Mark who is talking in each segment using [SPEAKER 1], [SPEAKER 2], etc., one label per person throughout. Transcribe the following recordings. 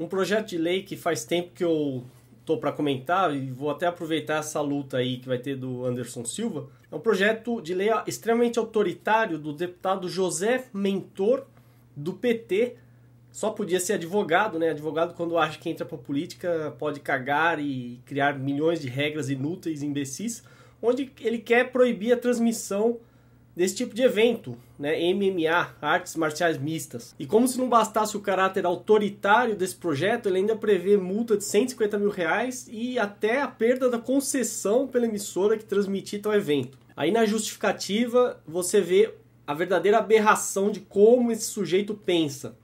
[SPEAKER 1] Um projeto de lei que faz tempo que eu tô para comentar e vou até aproveitar essa luta aí que vai ter do Anderson Silva, é um projeto de lei extremamente autoritário do deputado José Mentor do PT. Só podia ser advogado, né? Advogado quando acha que entra para política pode cagar e criar milhões de regras inúteis, imbecis, onde ele quer proibir a transmissão desse tipo de evento, né, MMA, artes marciais mistas. E como se não bastasse o caráter autoritário desse projeto, ele ainda prevê multa de 150 mil reais e até a perda da concessão pela emissora que transmitir tal evento. Aí na justificativa você vê a verdadeira aberração de como esse sujeito pensa.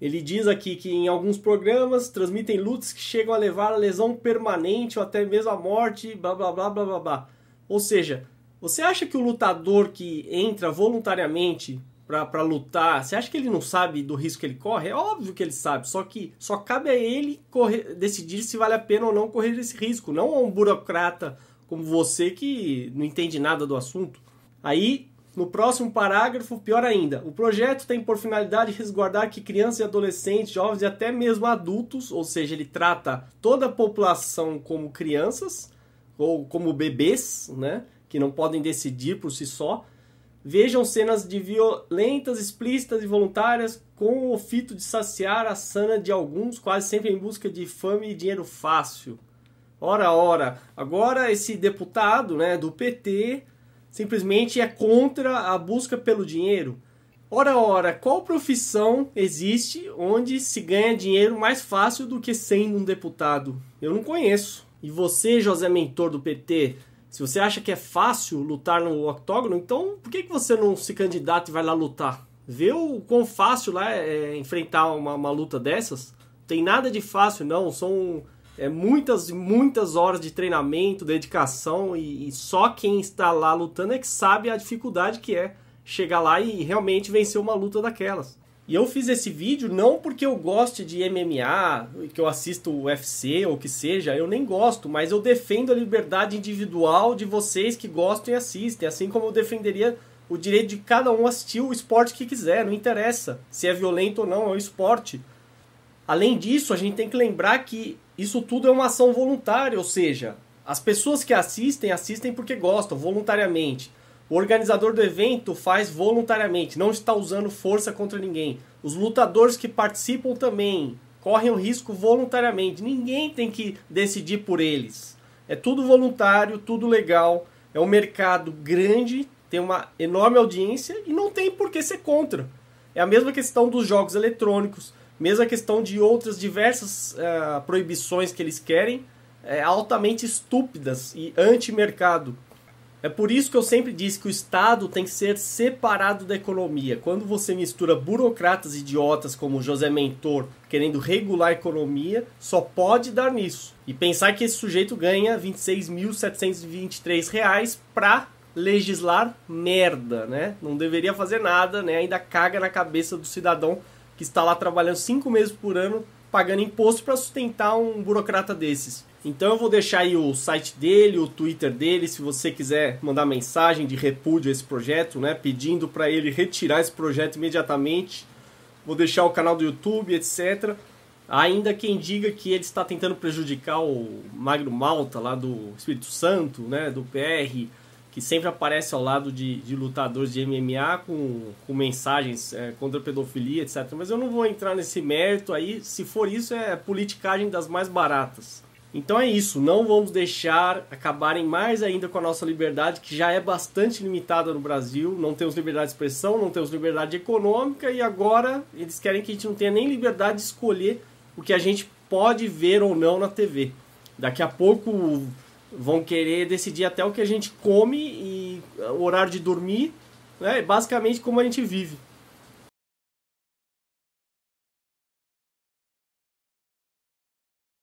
[SPEAKER 1] Ele diz aqui que em alguns programas transmitem lutas que chegam a levar a lesão permanente ou até mesmo a morte, blá blá blá blá blá blá. Ou seja, você acha que o lutador que entra voluntariamente para lutar, você acha que ele não sabe do risco que ele corre? É óbvio que ele sabe, só que só cabe a ele correr, decidir se vale a pena ou não correr esse risco, não a um burocrata como você que não entende nada do assunto. Aí, no próximo parágrafo, pior ainda, o projeto tem por finalidade resguardar que crianças e adolescentes, jovens e até mesmo adultos, ou seja, ele trata toda a população como crianças ou como bebês, né? que não podem decidir por si só, vejam cenas de violentas, explícitas e voluntárias com o fito de saciar a sana de alguns, quase sempre em busca de fama e dinheiro fácil. Ora, ora, agora esse deputado né, do PT simplesmente é contra a busca pelo dinheiro. Ora, ora, qual profissão existe onde se ganha dinheiro mais fácil do que sendo um deputado? Eu não conheço. E você, José Mentor do PT, se você acha que é fácil lutar no octógono, então por que, que você não se candidata e vai lá lutar? Vê o quão fácil lá é, é enfrentar uma, uma luta dessas. Tem nada de fácil, não. São é, muitas, muitas horas de treinamento, dedicação e, e só quem está lá lutando é que sabe a dificuldade que é chegar lá e realmente vencer uma luta daquelas. E eu fiz esse vídeo não porque eu goste de MMA, que eu assisto UFC ou que seja, eu nem gosto, mas eu defendo a liberdade individual de vocês que gostam e assistem, assim como eu defenderia o direito de cada um assistir o esporte que quiser, não interessa se é violento ou não, é o esporte. Além disso, a gente tem que lembrar que isso tudo é uma ação voluntária, ou seja, as pessoas que assistem, assistem porque gostam, voluntariamente. O organizador do evento faz voluntariamente, não está usando força contra ninguém. Os lutadores que participam também correm o risco voluntariamente. Ninguém tem que decidir por eles. É tudo voluntário, tudo legal. É um mercado grande, tem uma enorme audiência e não tem por que ser contra. É a mesma questão dos jogos eletrônicos, mesma questão de outras diversas uh, proibições que eles querem, é, altamente estúpidas e anti-mercado é por isso que eu sempre disse que o Estado tem que ser separado da economia. Quando você mistura burocratas idiotas como José Mentor querendo regular a economia, só pode dar nisso. E pensar que esse sujeito ganha R$ 26.723 para legislar merda, né? Não deveria fazer nada, né? Ainda caga na cabeça do cidadão que está lá trabalhando cinco meses por ano pagando imposto para sustentar um burocrata desses. Então eu vou deixar aí o site dele, o Twitter dele, se você quiser mandar mensagem de repúdio a esse projeto, né, pedindo para ele retirar esse projeto imediatamente. Vou deixar o canal do YouTube, etc. Ainda quem diga que ele está tentando prejudicar o Magno Malta lá do Espírito Santo, né, do PR, que sempre aparece ao lado de, de lutadores de MMA com, com mensagens é, contra a pedofilia, etc. Mas eu não vou entrar nesse mérito aí. Se for isso, é politicagem das mais baratas. Então é isso, não vamos deixar acabarem mais ainda com a nossa liberdade, que já é bastante limitada no Brasil. Não temos liberdade de expressão, não temos liberdade econômica e agora eles querem que a gente não tenha nem liberdade de escolher o que a gente pode ver ou não na TV. Daqui a pouco vão querer decidir até o que a gente come e o horário de dormir, né? basicamente como a gente vive.